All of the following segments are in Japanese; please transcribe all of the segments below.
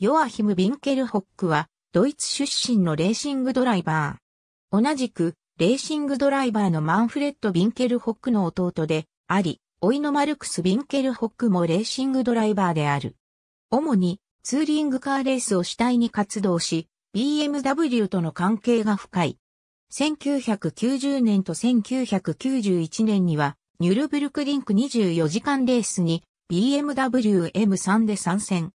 ヨアヒム・ビンケルホックは、ドイツ出身のレーシングドライバー。同じく、レーシングドライバーのマンフレッド・ビンケルホックの弟で、あり、老いのマルクス・ビンケルホックもレーシングドライバーである。主に、ツーリングカーレースを主体に活動し、BMW との関係が深い。1990年と1991年には、ニュルブルクリンク24時間レースに BMW M3 で参戦。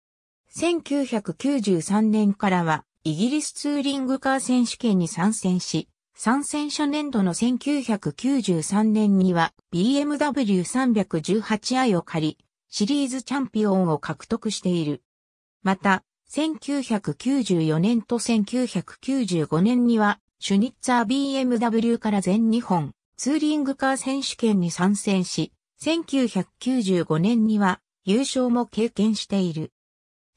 1993年からは、イギリスツーリングカー選手権に参戦し、参戦初年度の1993年には BMW318i を借り、シリーズチャンピオンを獲得している。また、1994年と1995年には、シュニッツァー BMW から全日本ツーリングカー選手権に参戦し、1995年には優勝も経験している。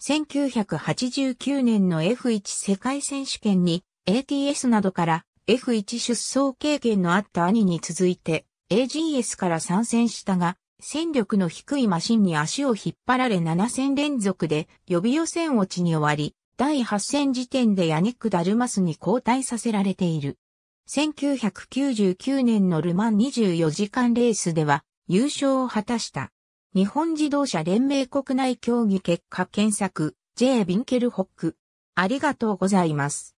1989年の F1 世界選手権に ATS などから F1 出走経験のあった兄に続いて AGS から参戦したが、戦力の低いマシンに足を引っ張られ7戦連続で予備予選落ちに終わり、第8戦時点でヤニック・ダルマスに交代させられている。1999年のルマン24時間レースでは優勝を果たした。日本自動車連盟国内協議結果検索、J. ビンケルホック。ありがとうございます。